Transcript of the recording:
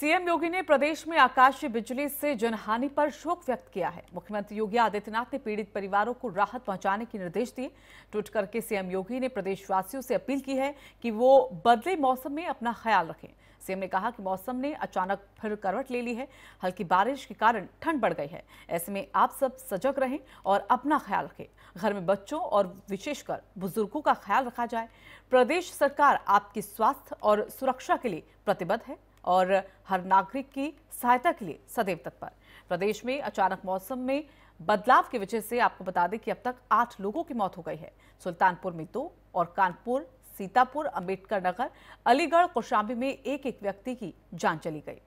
CM योगी ने प्रदेश में आकाशीय बिजली से जनहानि पर शोक व्यक्त किया है मुख्यमंत्री योगी आदित्यनाथ ने पीड़ित परिवारों को राहत पहुंचाने के निर्देश दिए ट्वीट करके सीएम योगी ने प्रदेशवासियों से अपील की है कि वो बदले मौसम में अपना ख्याल रखें सीएम ने कहा कि मौसम ने अचानक फिर करवट ले ली है हल्की बारिश के कारण ठंड बढ़ गई है ऐसे में आप सब सजग रहें और अपना ख्याल रखें घर में बच्चों और विशेषकर बुजुर्गों का ख्याल रखा जाए प्रदेश सरकार आपके स्वास्थ्य और सुरक्षा के लिए प्रतिबद्ध है और हर नागरिक की सहायता के लिए सदैव तत्पर प्रदेश में अचानक मौसम में बदलाव की वजह से आपको बता दें कि अब तक आठ लोगों की मौत हो गई है सुल्तानपुर में दो और कानपुर सीतापुर अंबेडकर नगर अलीगढ़ कौशाम्बी में एक एक व्यक्ति की जान चली गई